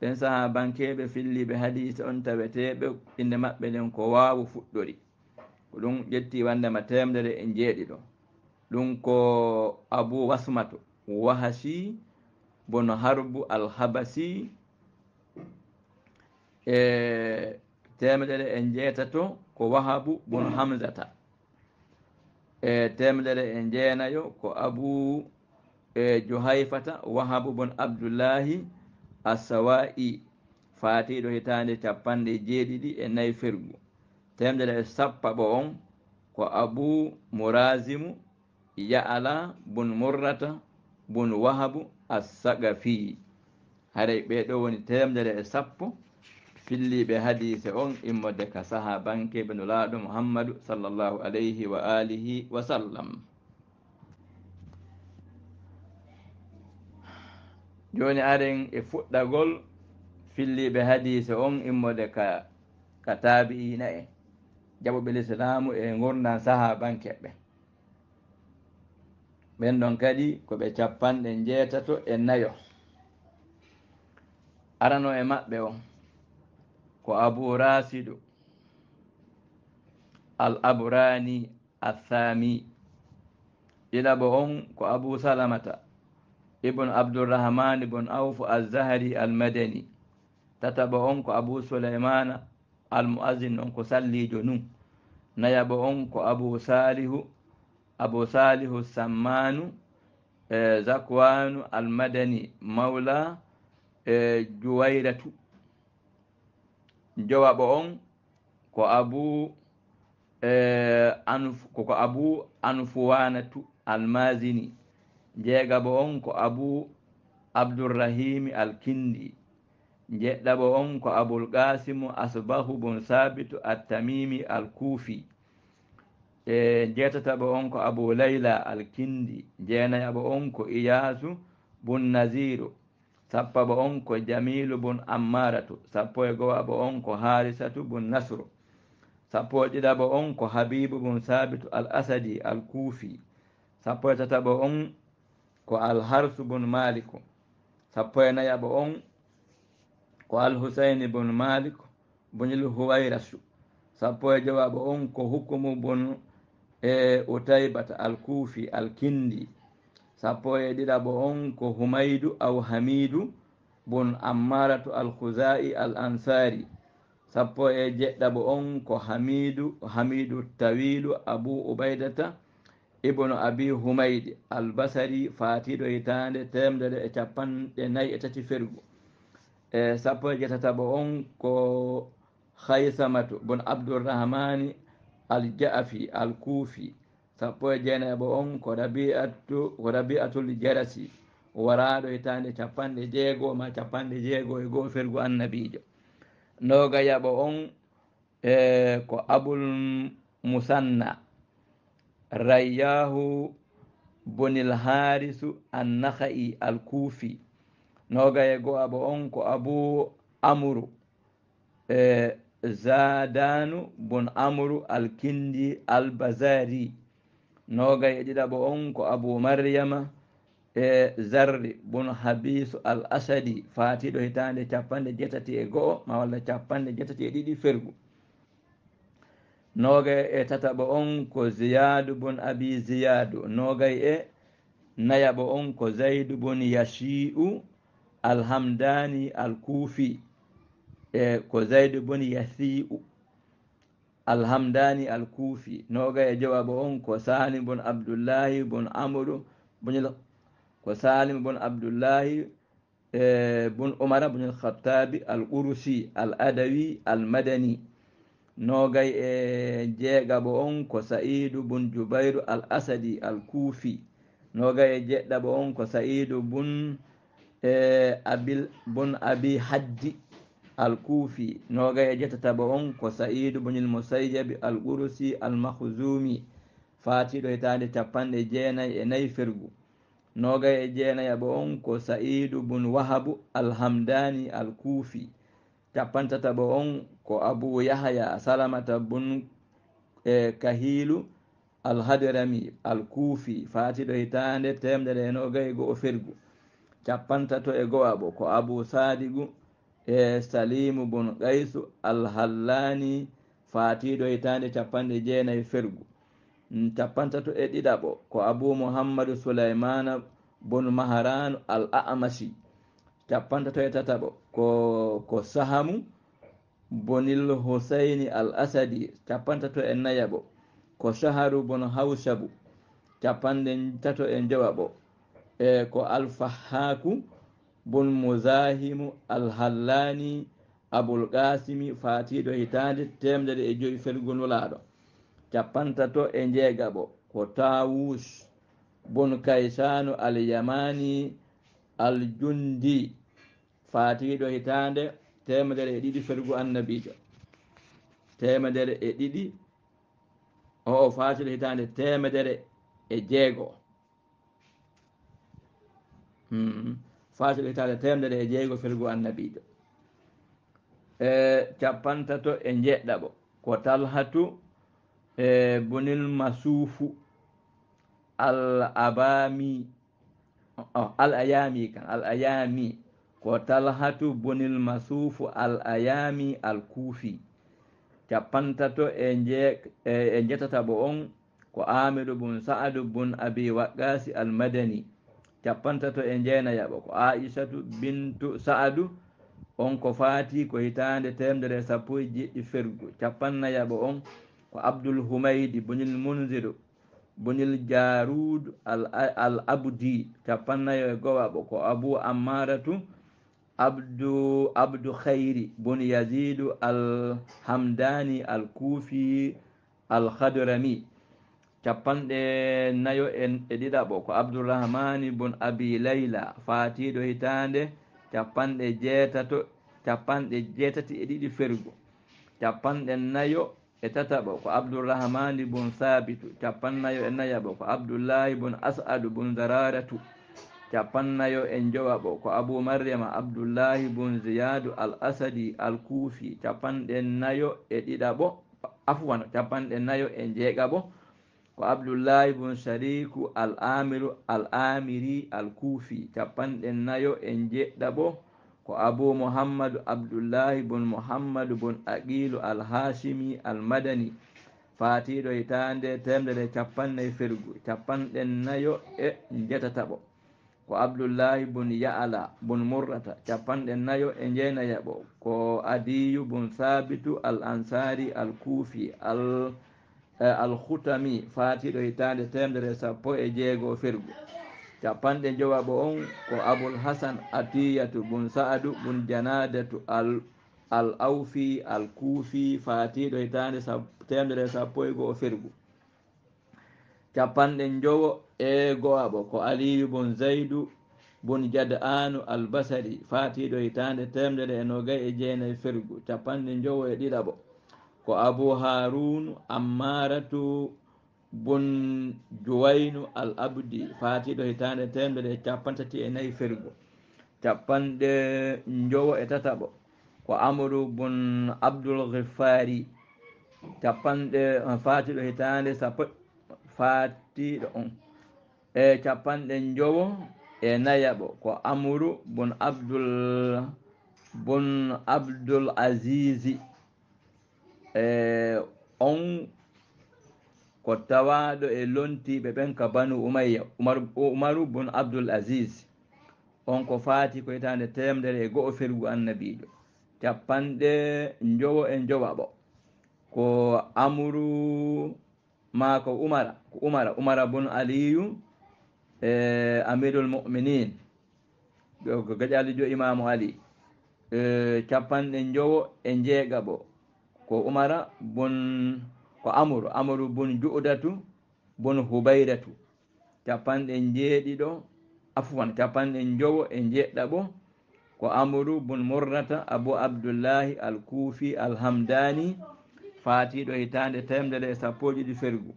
ɗen saaha bankeɓe filliɓe hadisa on taweteɓe inde maɓɓe nden ko wawu fuɗɗori ko ɗum ƴetti wandema temdere e jeeɗiɗo ɗum ko abou wasmato wahasi bono harbu alhabasi e temeɗere e jeetato ko wahabu bon hamzata e temeɗere e jeenayo ko abou e johayfata wahabu bon abdoullahi assawa'i faatiɗo hitande capanɗe jeeɗiɗi e nayi fergu temeɗere e sappa ɓo on ko abou mourasimu ya'ala bon murrata bon wahabu assagafi haray ɓeɗo woni temedere e sappo filliɓe hadise on immode ka saha banke ɓe nulaɗo muhammadou sallllahu alayhi wa alihi wa sallam joni aren e fuɗɗagol filliɓe hadise on immode ka ka tabi'ina en jaɓuɓe l'islamu e, e gurdan saha banke ɓe ɓen ɗon kadi ko ɓe capanɗe jeetato e nayo arano e maɓɓe on ko aburasiɗo al aburani athami ɗiɗaɓo on ko abu salamata ibnu abdurrahman bon awfu alzahari almadani tataɓo on ko abu suleymana almu'azin on ko sallijo num nayaɓo on ko abu salihu abu salihu sammanu e zakwanu almadani mawla e juwayratu jowaɓo on ko abu koko abu anfuwanatu almazini jeegaɓo on ko abu abdurrahimi alkindi jeɗɗaɓo on ko qasimu asbahu bun sabitu attamimi alkuufi e eh, jeetataɓo on ko abu layla alkindi jeenayaɓo on ko iyasu bun nasiru sappo bo on ko jamilu bun ammaratu sappo e gowa bo on ko harisatu bun nasru sappo e ɗiɗa bo on ko habibu bun sabitu al asadi al kuufi sappo e tata bo on ko alharsu bun maliku sappo e naya bo on ko alhusaini bun maliku bunil huwayrasu sappo e jowa bo on ko hukumu bun e utaybata al kuufi al kindi sappo e ɗiɗaɓo on ko humaydu aw hamidu bon ammaratu alhusa'i al ansari sappo e jeɗɗaɓo on ko hamidu hamidu tawilu abu ubaydata ibnu abi humaydi albasari fatiɗo hitande temdere e capanɗe nayyi e tati fergu e sappo e jetataɓo on ko haysamatu bon abdourahmani al jaafi al kuufi sappo e jeenaybo on ko rabiatu ko rabiatul jarasi waraɗo hitande e capanɗe jeegoo ma capanɗe jeegoo e goo fergu annabijo nogayaɓo on e ko abul musanna rayyahu bonil harisu annaha'i al kuufi nogaye go abo on ko abou amaru e zadanu bon amaru al kindi al basari noga e ɗiɗaɓo on ko abou maryama e zarri bono habisu al asadi fatiɗo hitande capanɗe jetati e go'o ma walla capanɗe jetati e ɗiɗi fergu nogay e tataɓo on ko ziyadu bon abi ziyadu nogay e nayaɓo on ko zaidu bon yashi'u alhamdani alkufi e ko zaidu bun yasi'u الهمداني الكوفي نوغا جواب أنكو سالم بن عبد الله بن عمرو بن وسالم بن عبد الله آه، بن عمر بن الخطاب القرسي الأدوي المدني نوغاي آه، جيغا بون كو سعيد بن جبير الأسدي الكوفي نوغاي جيغا بون كو سعيد بن آه، أبي بن أبي حدي alkuufi noogay e jettataɓo on ko saidou bonil mousayjabi alqurusi almahzumi faatiɗo hitaande e capanɗe jeenayi e nayi fergu noogay e jeenayaɓo on ko saidou bun wahabu alhamdani alkuufi capantataɓo on ko abou yahaya salamata bun e kahilu alhadrami alkuufi faatiɗo hitaande temɗere e noogay e, e go o fergu capantato e go aɓo ko abou sadigou e salimu bono qaysu alhallani fatiɗo hitande capanɗe jeenayi fergu mm, capantato e ɗiɗaɓo ko abou mouhammadou souleymana bono maharanu al amasi capantato e tataɓo ko ko sahamu bonil husaini al asadi capantato e nayaɓo ko saharu bono hausabu capanɗe tato e jowaɓo e ko alfahaku bonmozahimu alhallani aboulkasimi fatiɗo hitande temdere e joyi felgo nulaɗo capantato e jeegaɓo ko tawus bon kaysanu alyamani aljundi fatiɗo hitande temedere e ɗiɗi felgo annabijo temedere e ɗiɗi oo fatiɗo hitande temedere e jeego hmm. ɓe hitande temdere e jeeygo felgo annabijo e capantato e jeɗɗaɓo ko talhatu e bonil masufu al abami oh, al ayami kan al ayami ko talhatu bonil masufu al ayami al kuufi capantato e jetataɓo e, e on ko amidou bun sa'adu bun abi waqasi al madani cappantato e jeenayaɓo ko aissatu bintu sa'adu on ko faati ko hitaande temdere sappo e jeɗɗi fergu capannayaɓo on ko abdoul humaydi bonil mundiru bonil jarud al abdi capannayo e gowaɓo ko abou ammaratu abdu abdu khayri bon yazidu al hamdani al kuufi al hadrami capanɗe nayo en e ɗiɗaɓo ko abdourahmani bon abi layla fatiɗo hitande capanɗe jeetato capanɗe jeetati e ɗiɗi fergo capanɗe nayo e tataɓo ko abdourahmani bon sabitu capannayo e nayaɓo ko abdoullahi bon asadu bon dararatu capannayo en jowaɓo ko abou mariama abdoullahi bon ziyadu al asadi al kuufi capanɗe nayo e ɗiɗaɓo afwan capanɗe nayo e jeegaɓo ko abdoullahi bon sadiku al amiru al amiri al kuufi capanɗe nayo en jeɗɗa bo ko abou mouhammadou abdoullahi bon mouhammadou bon aqilu al hasimi al madani fatiɗo hitande temdere capannayyi fergu capanɗen nayo e jetataɓo ko abdoullahi bon ya'ala bon murrata capanɗen nayo e jeynayaɓo ko adiyu bon thabitu al ansari al kuufi al E alhutami faatiɗo hitande temdere sappo e jeego firgu capanɗe jowaɓo on ko aboul hasan atiyatu bun sa'adu bun janadatu al al awfi al kuufi faatiɗo hitande temdere sappo e goo firgu capanɗe jowo e go'aɓo ko aliyu bun zaydu bun jadanu al basari faatiɗo hitande temdere e nogay e jeenayi firgu capanɗe jowo e ɗiɗaɓo ko abou harunu ammaratu bon jowaynu al abdi faatiɗo hitande temdere capantati e nayyi firgo capanɗe jowo e tataɓo ko amadu bon abdoul gifari capanɗe eh, faatiɗo hitande sappo faatiɗo on e capanɗe jowo e nayaɓo ko amadu bon abdoul bon abdoul asisi e on ko tawaɗo e lontiɓe ɓen ka banu umayya umaru bun abdoul asis on ko faati ko yitande temdere e go'o fergu annabiɗo capanɗe jowo e jowaɓo ko amru mako umara ko umara umara bun aliyu e amirul muminin ko gaƴalijo imamu ali e, capanɗe jowo e jeegaɓo ko umara bon ko amaru amaru bon juudatu bon hubayratu capanɗe jeeɗiɗo afwan capanɗe jowo e jeeɗaɓo ko amaru bon murnata abou abdoullahi al kuufi al hamdani faatiɗo hitande temdere e sappojiɗi fergu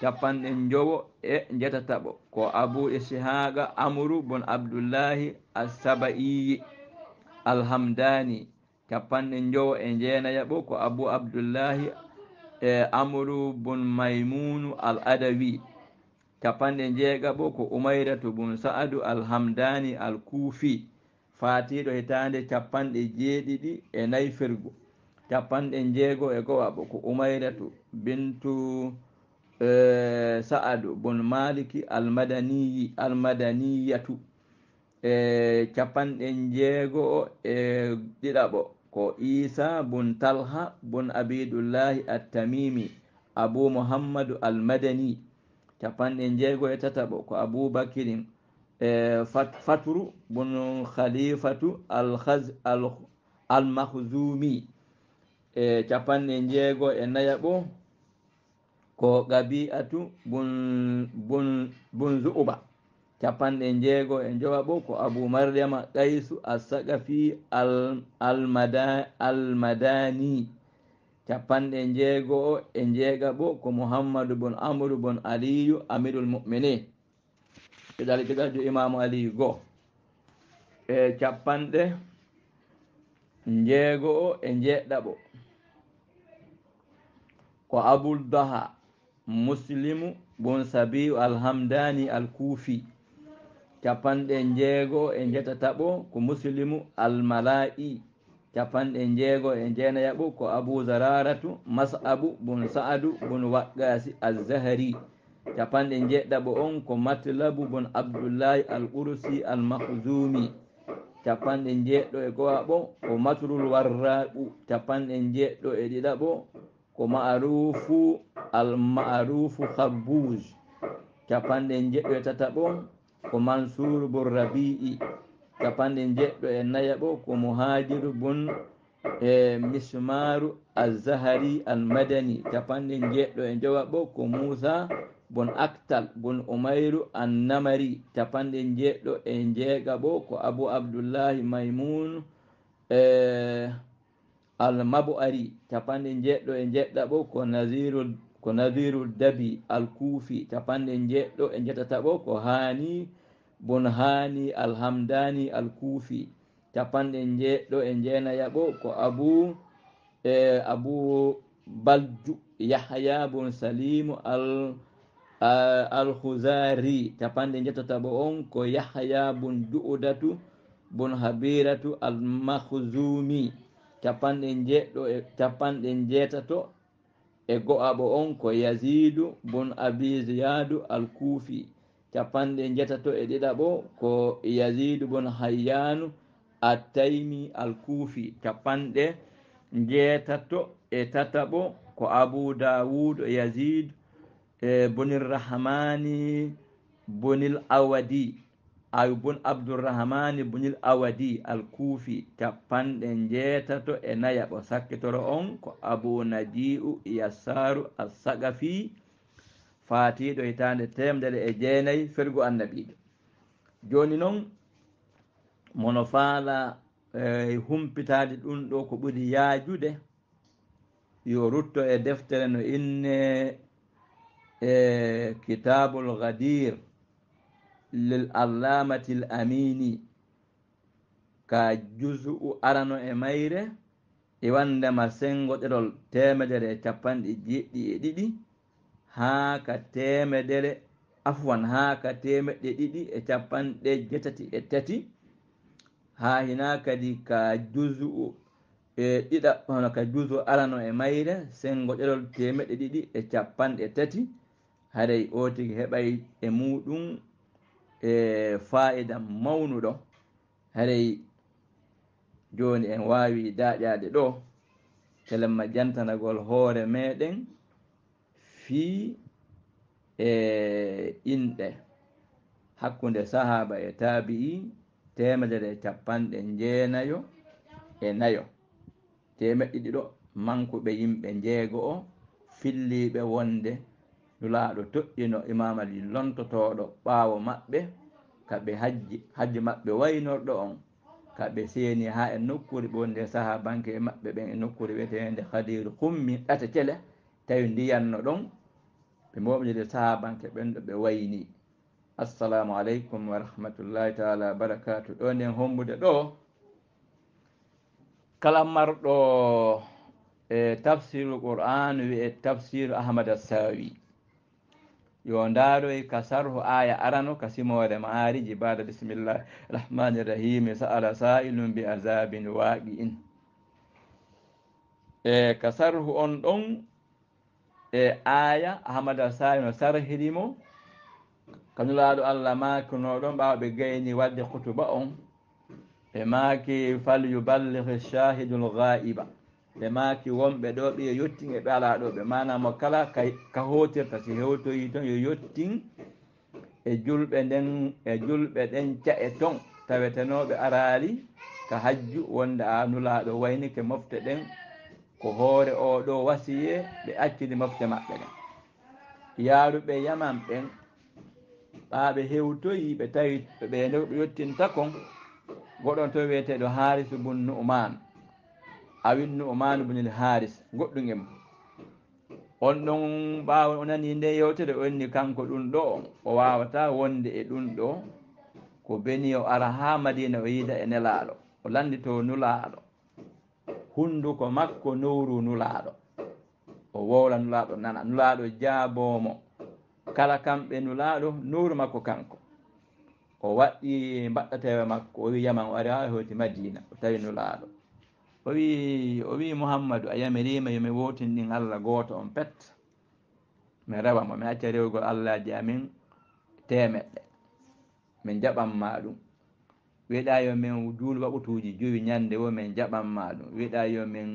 capanɗe jowo e jetataɓo ko abou isihaga amaru bon abdoullahi al sabaiyi al hamdani capanɗe jowo e jeenaya ɓo ko abou abdoullahi e amaru bon maymunu al adawi capanɗe jeega ɓo ko umayratu bon sa'adu alhamdani al kuufi faatiiɗo hitaande capanɗe jeeɗiɗi e nayi fergo capanɗe jeego e go'a ɓo ko umayratu bintu e, sa'adu bon maliki almadaniyi almadaniyatu al e capanɗe jeego'o e ɗiɗaɓo ko isa bun talha bun abidullahi attamimi abou mouhammadou almadani capanɗe jeego e tataɓo ko aboubacrin e fatru bun khalifatu almahzumi e capanɗe jeego e nayaɓo ko gabi'atu bun bun bun zouba capanɗe jeego e jowa bo ko abou mariama kaysu assagafi almadani capanɗe jeego e jeega bo ko mouhammadou bon amadou bon aliyu amidul mumine keɗalkeɗaju imamu aliyu goo e capanɗe jeego o e jeeɗa bo ko aboul daha muslimu bon sabiu alhamdani alkuufi capanɗe jeego e jetataɓo ko musilimu almalai capanɗe jeego e jeenayaɓo ko abou zararatu masabu bun sa'adu bun waggasi alzahari capanɗe jeeɗaɓo on ko matlabu bon abdoullahi al ursi al mahzumi capanɗe jeeɗo e gowaɓo ko matrul warraɓu capanɗe jeeɗo e ɗiɗaɓo ko marufu al marufu habbouge capanɗe jeeɗo e tataɓo ko mansour bon rabii capanɗe jeɗɗo e nayaɓo ko mohadir bon e mismaru alzahari almadani capanɗe jeɗɗo e jowaɓo ko moussa bon actal bon omayru annamari capanɗe jeɗɗo e jeegaɓo ko abou abdoullahi maimounu e almabo ari capanɗe jeɗɗo e jeɗɗaɓo ko nasirul ko nadiru dabi alkuufi capanɗe jeɗɗo e ɓo ko hani bon hani alhamdani alkuufi capanɗe jeɗɗo e jeenayaɓo ko abu e abu balju yahya bon salimu al alhuzari capanɗe jettataɓo on ko yahya bon du'udatu bon habiratu almahzumi capanɗe jeɗɗo e capanɗe jeetato e go'aɓo on ko yasidu bon abi ziyadu alkufi capanɗe jetato e ɗiɗaɓo ko yasidu bon hayyanu attaimi alkufi capanɗe jeetato e tataɓo ko abu dawud yazid e eh, bonil rahmani bonil awadi ayubun abdourahman ibnil awadi al kuufi capanɗe jeetato e nayaɓo sakkitoro on ko abou nadiu yassaru assagafi faatiɗo hitande temdere e jeenayyi fergu annabiɗo joni noon mono faala eh, humpitade ɗum ɗo ko ɓuri yaajude yo rutto e deftere no inne e eh, kitabul gadire lil allamati l amini ka jusu arano e mayre e wandema sengoɗerol temedere e capanɗe jeɗɗi e ɗiɗi haa ka temedere afwan haa ka temeɗɗe ɗiɗi e capanɗe jetati e tati haa hina kadi ka jusu e ɗiɗa hono ka jusu arano e mayre sengoɗerol temeɗɗe ɗiɗi e capanɗe tati haaray o tigi heɓay e muɗum e faida mawnuɗo haray joni en wawi daƴade ɗo telemma jantanagol hoore meɗen fi e inɗe hakkunde sahaba e tabi'i temedere capanɗe jeenayo e nayo temeɗɗiɗiɗo manku ɓe yimɓe jeego o filliɓe wonde sulaaɗo toɗɗino imam ali lontotooɗo ɓaawo maɓɓe ka ɓe hajji hajji maɓɓe waynorɗo on ka ɓe seeni haa e nokkuri ɓo nde saha banke e maɓɓe ɓen e nokkuri wiyeteende hadiru kummi ɗate cele tawi ndiyanno ɗon ɓe momjide saha banke ɓen ɗo ɓe wayni assalamu aleykum wa rahmatullahi taala wabarakatu ɗo nden hombude ɗo kala marɗo e tafsiru qur'an wiye tafsiru ahmad assawi yo ndaaroy ka sarhu aaya arano ka simoore ma aariji baada bisimillah rahmani rahimi sa ala sailum bi azabin waaqi in e ka sarhu on ɗon e aaya ahamad al sali no sarhirimo kanulaaɗo allah maakinoɗon ɓaawa ɓe gayni wadde hutuba on ɓe maaki falyuballihi shahidu l gaa iba ɓe maaki wonɓe ɗo ɓe yo yottin e ɓe ala ɗo ɓe manamo kala ka hotirta so hewtoyi ton yo yottin e julɓe nden e julɓe ɗen ca e ton taweteenoɓe araali ka hajju wonde a nulaɗo wayni ke mofte ɗen ko hoore o ɗo wasiye ɓe accidi mofte maɓɓe ɗen yaaruɓe yaman ɓen ɓaaɓe hewtoyi ɓe tawi ɓe ndeɓe yottinta kon goɗon to wiyeteɗo haarisubunnu umane a winnu omanu bunel haris goɗɗum e mo on ɗon ɓawa o nani nde yewtere onni kanko ɗum ɗo o wawata wonde e ɗum ɗo ko beni o ara ha madina o yiida e nelaɗo o landito nulaɗo hunduko makko nowru nulaɗo o wowla nulaɗo nana nulaɗo jaabomo kala kamɓe nulaɗo nowru makko kanko o waɗɗi mbaɗɗatewe makko o wi yaman o ari ha hewti madina o tawi nulaɗo o wi o wi mouhammadou a yamirima yomi wowtin ɗin allah goto on pet mi rewamo mi acca rewgol allahji amin temeɗɗe min jaɓanma ɗum wiɗa yomin duulu waɓutuji juwi ñande wo min jaɓanma ɗum wiɗa yomin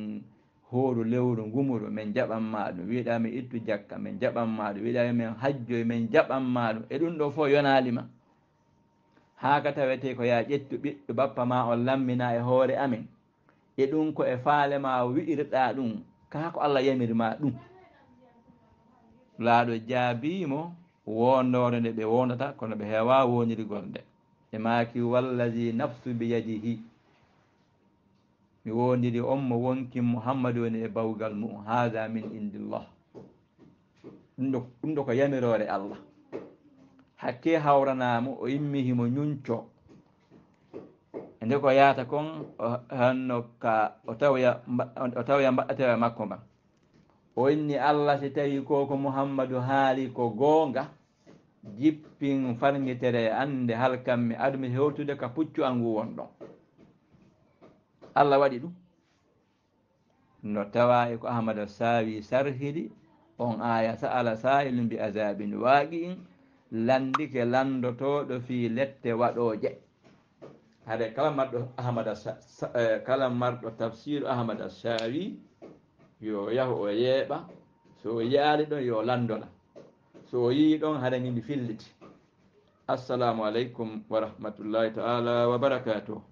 hooru lewru ngumuru min jaɓanma ɗum wiɗa min ittu jakka min jaɓanma ɗum wiɗa yomin hajjoy min jaɓanma ɗum e ɗum ɗo fo yonalima haka tawete ko ya ƴettu ɓiɗɗo bappa ma on lammina e hoore amin e ɗum ko e faalema wi'irɗa ɗum kaa ko allah yamirima ɗum laaɗo jaabimo wondore nde ɓe wondata kono ɓe heewa wonirgolnde e maaki wallahi nafsu biyadihi mi wondiri on mo wonki mouhammadu woni e bawgal mum haga min indillah ɗum ɗo ko yamirore allah hakke hawranamo o immihimo ñuñco e nde ko yaata kon hanno ka o tawya o tawya mbaɗatewa makko ma o inni allah si tawi koko mouhammadou haali ko goonga jippin farngitere annde halkanmi adumi hewtude ka puccu angu won ɗon allah waɗi ɗum no tawa e ko ahmada saawi sarhiɗi on aya sa ala sahilu mbi azabi ndu waaqi in landike landotoɗo fii lette waɗooje haɗe kala marɗo ahmada eh, kala marɗo tafsiru ahmada sawi yo yahu o yeeɓa so o yaali ɗon yo landola so o yii ɗon haɗa ngini filliti assalamu aleykum wa rahmatullahi taala wa baracatuh